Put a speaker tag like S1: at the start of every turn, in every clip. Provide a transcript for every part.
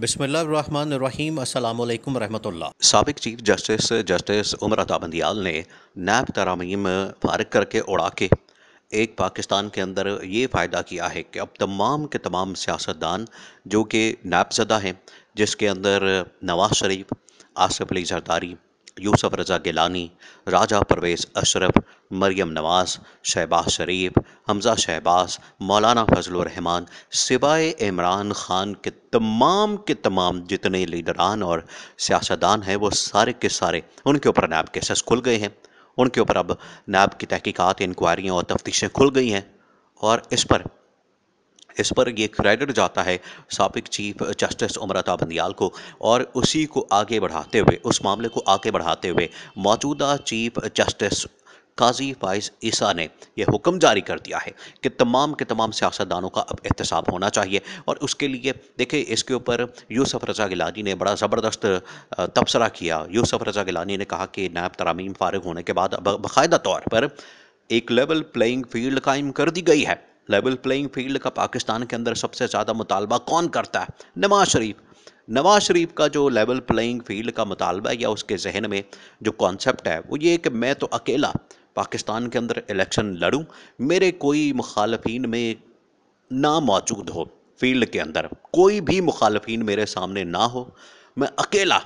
S1: बसमीम अल्लाम सबक चीफ जस्टिस जस्टिस उमर अता बंदियाल ने नैब तरामीम फारग करके उड़ा के एक पाकिस्तान के अंदर ये फ़ायदा किया है कि अब तमाम के तमाम सियासतदान जो कि नैबजदा हैं जिसके अंदर नवाज शरीफ आसफ़ अली जरदारी यूसफ़ रजा गिलानी राजा परवेज़ अशरफ मरियम नवाज़ शहबाज शरीफ हमज़ा शहबाज मौलाना फजलरहमान सिवाय इमरान ख़ान के तमाम के तमाम जितने लीडरान और सियासतदान हैं वो सारे के सारे उनके ऊपर नैब केसेस खुल गए हैं उनके ऊपर अब नैब की तहकीकत इंक्वायरियाँ और तफ्तीशें खुल गई हैं और इस पर इस पर ये क्रेडिट जाता है सबक चीफ जस्टिस उमरता बंदियाल को और उसी को आगे बढ़ाते हुए उस मामले को आगे बढ़ाते हुए मौजूदा चीफ जस्टिस काजी फाइज ईसा ने यह हुक्म जारी कर दिया है कि तमाम के तमाम सियासतदानों का अब एहतसाब होना चाहिए और उसके लिए देखिए इसके ऊपर यूसफ़ रजा गिलानी ने बड़ा ज़बरदस्त तबसरा किया यूसफ़ रजा गिलानी ने कहा कि नायब तरामीम फारग होने के बाद अब बाकायदा तौर पर एक लेवल प्लेइंग फील्ड कायम कर दी गई है लेवल प्लेइंग फील्ड का पाकिस्तान के अंदर सबसे ज़्यादा मुतालबा कौन करता है नवाज शरीफ नवाज शरीफ का जो लेवल प्लेइंग फील्ड का मुतालबा या उसके जहन में जो कॉन्सेप्ट है वो ये कि मैं तो अकेला पाकिस्तान के अंदर इलेक्शन लड़ूँ मेरे कोई मुखालफन में ना मौजूद हो फील्ड के अंदर कोई भी मुखालफन मेरे सामने ना हो मैं अकेला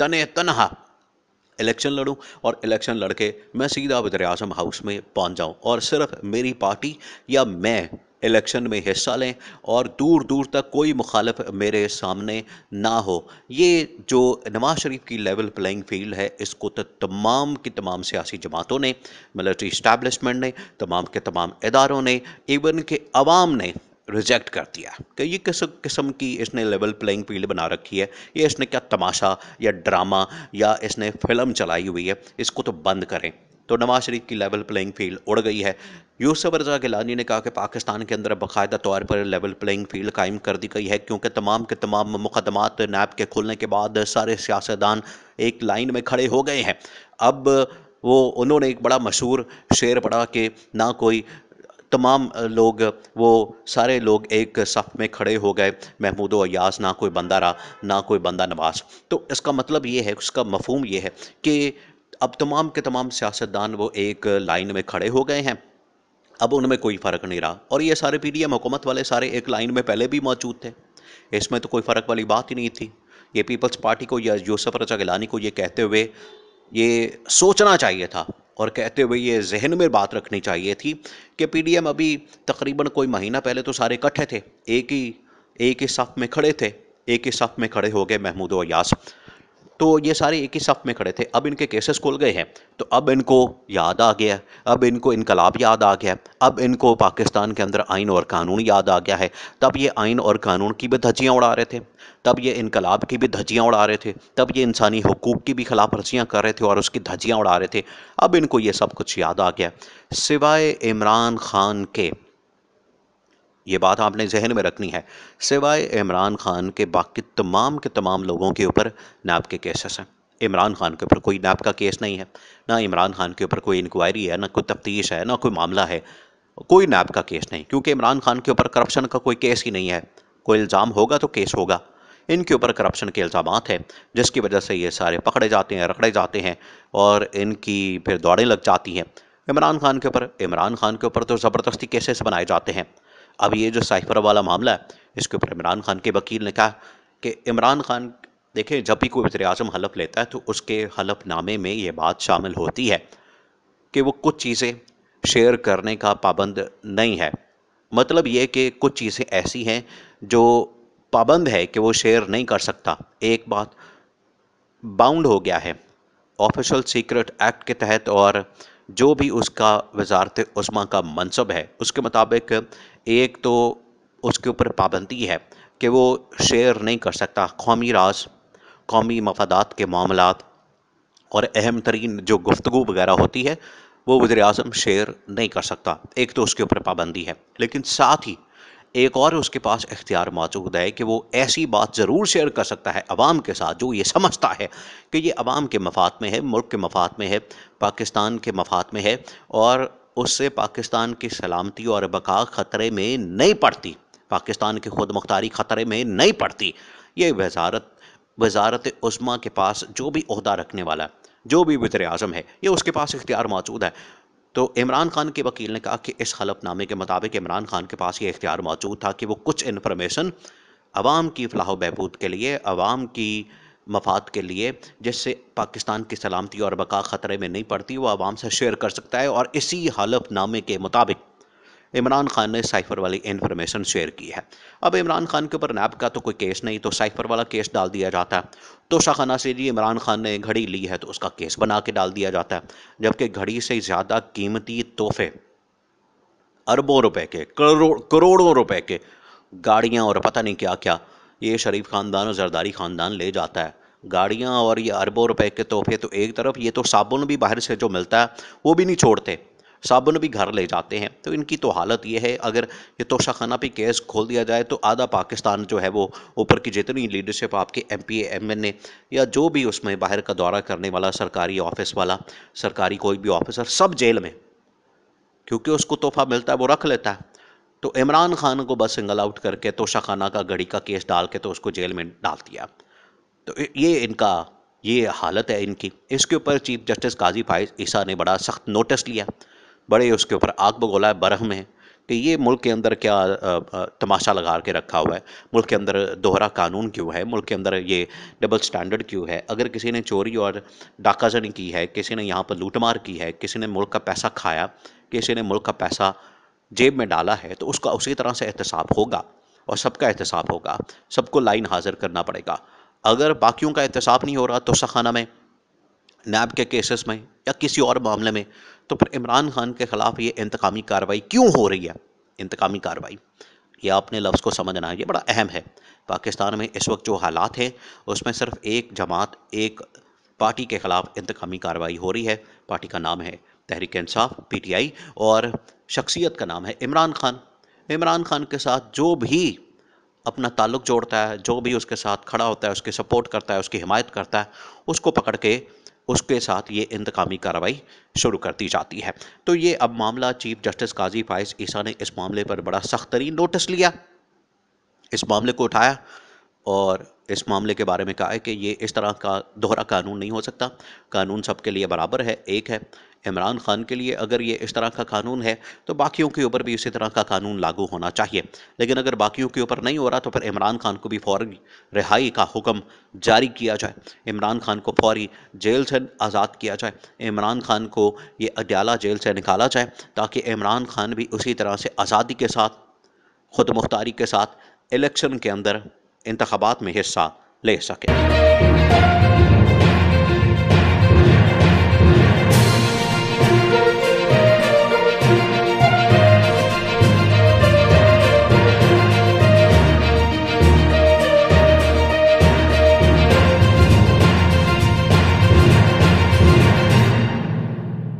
S1: तने तनहा इलेक्शन लड़ूं और इलेक्शन लड़के मैं सीधा वजर अजम हाउस में पहुंच जाऊं और सिर्फ मेरी पार्टी या मैं इलेक्शन में हिस्सा लें और दूर दूर तक कोई मुखालफ मेरे सामने ना हो ये जो नवाज शरीफ की लेवल प्लेइंग फील्ड है इसको तो तमाम की तमाम सियासी जमातों ने मिलिट्री इस्टेबलिशमेंट ने तमाम के तमाम इदारों ने इवन के अवाम ने रिजेक्ट कर दिया कि ये किस किस्म की इसने लेवल प्लेइंग फील्ड बना रखी है ये इसने क्या तमाशा या ड्रामा या इसने फिल्म चलाई हुई है इसको तो बंद करें तो नवाज शरीफ की लेवल प्लेइंग फील्ड उड़ गई है यूसफ रजा गिलानी ने कहा कि पाकिस्तान के अंदर बाकायदा तौर पर लेवल प्लेइंग फील्ड कायम कर दी गई है क्योंकि तमाम के तमाम मुकदमात नैब के खुलने के बाद सारे सियासतदान एक लाइन में खड़े हो गए हैं अब वो उन्होंने एक बड़ा मशहूर शेर पढ़ा कि ना कोई तमाम लोग वो सारे लोग एक सफ़ में खड़े हो गए महमूद अयास ना कोई बंदा रहा ना कोई बंदा नवाज तो इसका मतलब ये है उसका मफहम ये है कि अब तमाम के तमाम सियासतदान वो एक लाइन में खड़े हो गए हैं अब उनमें कोई फ़र्क नहीं रहा और ये सारे पी डी एम हुकूमत वाले सारे एक लाइन में पहले भी मौजूद थे इसमें तो कोई फ़र्क वाली बात ही नहीं थी ये पीपल्स पार्टी को या यूसफ रजा गिलानी को ये कहते हुए ये सोचना चाहिए था और कहते हुए ये जहन में बात रखनी चाहिए थी कि पीडीएम अभी तकरीबन कोई महीना पहले तो सारे इकट्ठे थे एक ही एक ही सफ में खड़े थे एक ही सफ में खड़े हो गए महमूद वयास तो ये सारे एक ही सफ़ में खड़े थे अब इनके केसेस खुल गए हैं तो अब इनको याद आ गया अब इनको इनकलाब याद आ गया अब इनको पाकिस्तान के अंदर आइन और कानून याद आ गया है तब ये आइन और कानून की भी धज्जियाँ उड़ा रहे थे तब ये इनकलाब की भी धज्जियाँ उड़ा रहे थे तब ये इंसानी हकूक़ की भी खिलाफ वर्जियाँ कर रहे थे और उसकी धज्जियाँ उड़ा रहे थे अब इनको ये सब कुछ याद आ गया सिवाय इमरान खान के ये बात आपने जहन में रखनी है सिवाय इमरान खान के बाकी तमाम के तमाम लोगों के ऊपर नैब के केसेस हैं इमरान खान के ऊपर कोई नैब का केस नहीं है ना इमरान खान के ऊपर कोई इंक्वायरी है ना कोई तफ्तीश है ना कोई मामला है कोई नैब का केस नहीं क्योंकि इमरान खान के ऊपर करप्शन का कोई केस ही नहीं है कोई इल्ज़ाम होगा तो केस होगा इनके ऊपर करप्शन के इल्ज़ाम हैं जिसकी वजह से ये सारे पकड़े जाते हैं रखड़े जाते हैं और इनकी फिर दौड़ें लग जाती हैं इमरान खान के ऊपर इमरान खान के ऊपर तो ज़बरदस्ती केसेस बनाए जाते हैं अब ये जो साइफर वाला मामला है इसके ऊपर इमरान खान के वकील ने कहा कि इमरान खान देखें जब भी कोई वजी अजम हलफ लेता है तो उसके हलफनामे में ये बात शामिल होती है कि वो कुछ चीज़ें शेयर करने का पाबंद नहीं है मतलब ये कि कुछ चीज़ें ऐसी हैं जो पाबंद है कि वो शेयर नहीं कर सकता एक बात बाउंड हो गया है ऑफिशियल सीक्रेट एक्ट के तहत और जो भी उसका वजारत उस्मा का मनसब है उसके मुताबिक एक तो उसके ऊपर पाबंदी है कि वो शेयर नहीं कर सकता कौमी राज कौमी मफादात के मामला और अहम तरीन जो गुफ्तु वगैरह होती है वो वज़र अजम शेयर नहीं कर सकता एक तो उसके ऊपर पाबंदी है लेकिन साथ ही एक और उसके पास इख्तियार मौजूद है कि वो ऐसी बात ज़रूर शेयर कर सकता है अवाम के साथ जो ये समझता है कि ये अवाम के मफाद में है मुल्क के मफाद में है पाकिस्तान के मफाद में है और उससे पाकिस्तान की सलामती और बका ख़तरे में नहीं पड़ती पाकिस्तान की खुद मुख्तारी ख़तरे में नहीं पड़ती ये वजारत वजारत उस्मा के पास जो भी अहदा रखने वाला जो भी वजर अजम है ये उसके पास इख्तियार मौजूद है तो इमरान खान के वकील ने कहा कि इस हलफनामे के मुताबिक इमरान खान के पास ये इख्तियार मौजूद था कि वो कुछ इन्फॉर्मेशन आवाम की फलाह बहबूद के लिए आवाम की मफाद के लिए जिससे पाकिस्तान की सलामती और बका ख़तरे में नहीं पड़ती वो आवाम से शेयर कर सकता है और इसी हलफनामे के मुताबिक इमरान खान ने साइफर वाली इन्फॉर्मेशन शेयर की है अब इमरान खान के ऊपर नैब का तो कोई केस नहीं तो साइफर वाला केस डाल दिया जाता है तो शाखाना से जी इमरान खान ने घड़ी ली है तो उसका केस बना के डाल दिया जाता है जबकि घड़ी से ज़्यादा कीमती तोहफे अरबों रुपए के करोड़ करोड़ों रुपए के गाड़ियाँ और पता नहीं क्या क्या ये शरीफ ख़ानदान और जरदारी ख़ानदान ले जाता है गाड़ियाँ और ये अरबों रुपए के तोहफे तो एक तरफ ये तो साबुन भी बाहर से जो मिलता है वो भी नहीं छोड़ते साबुन भी घर ले जाते हैं तो इनकी तो हालत ये है अगर ये तोशाखाना भी केस खोल दिया जाए तो आधा पाकिस्तान जो है वो ऊपर की जितनी लीडरशिप आपके M P M N A या जो भी उसमें बाहर का दौरा करने वाला सरकारी ऑफिस वाला सरकारी कोई भी ऑफिसर सब जेल में क्योंकि उसको तोहफा मिलता है वो रख लेता है तो इमरान खान को बस सिंगल आउट करके तोशाखाना का गड़ी का केस डाल के तो उसको जेल में डाल दिया तो ये इनका ये हालत है इनकी इसके ऊपर चीफ जस्टिस काजी फाइज ईसा ने बड़ा सख्त नोटिस लिया बड़े उसके ऊपर आग बगोला है बरह में कि ये मुल्क के अंदर क्या तमाशा लगा के रखा हुआ है मुल्क के अंदर दोहरा कानून क्यों है मुल्क के अंदर ये डबल स्टैंडर्ड क्यों है अगर किसी ने चोरी और डाकाजनी की है किसी ने यहाँ पर लूटमार की है किसी ने मुल्क का पैसा खाया किसी ने मुल्क का पैसा जेब में डाला है तो उसका उसी तरह से एहतसाब होगा और सबका एहतसाब होगा सबको लाइन हाजिर करना पड़ेगा अगर बाकियों का एहतसाब नहीं हो रहा तो सखाना में नैब के केसेस में या किसी और मामले में तो फिर इमरान खान के ख़िलाफ़ ये इंतकामी कार्रवाई क्यों हो रही है इंतकामी कार्रवाई ये आपने लफ्ज़ को समझना है ये बड़ा अहम है पाकिस्तान में इस वक्त जो हालात हैं उसमें सिर्फ एक जमात एक पार्टी के ख़िलाफ़ इंतकामी कार्रवाई हो रही है पार्टी का नाम है तहरीक इंसाफ पीटीआई और शख्सियत का नाम है इमरान खान इमरान खान के साथ जो भी अपना ताल्लुक जोड़ता है जो भी उसके साथ खड़ा होता है उसकी सपोर्ट करता है उसकी हिमायत करता है उसको पकड़ के उसके साथ ये इंतकामी कार्रवाई शुरू कर दी जाती है तो ये अब मामला चीफ जस्टिस काजी फाइज ईसा ने इस मामले पर बड़ा सख्त तरीन नोटिस लिया इस मामले को उठाया और इस मामले के बारे में कहा है कि ये इस तरह का दोहरा कानून नहीं हो सकता कानून सबके लिए बराबर है एक है इमरान खान के लिए अगर ये इस तरह का कानून है तो बाकियों के ऊपर भी इसी तरह का कानून लागू होना चाहिए लेकिन अगर बाकियों के ऊपर नहीं हो रहा तो फिर इमरान खान को भी फौरी रिहाई का हुक्म जारी किया जाए इमरान खान को फौरी जेल से आज़ाद किया जाए इमरान खान को ये अडयाला जेल से निकाला जाए ताकि इमरान खान भी उसी तरह से आज़ादी के साथ खुद मुख्तारी के साथ इलेक्शन के अंदर इंतबात में हिस्सा ले सकें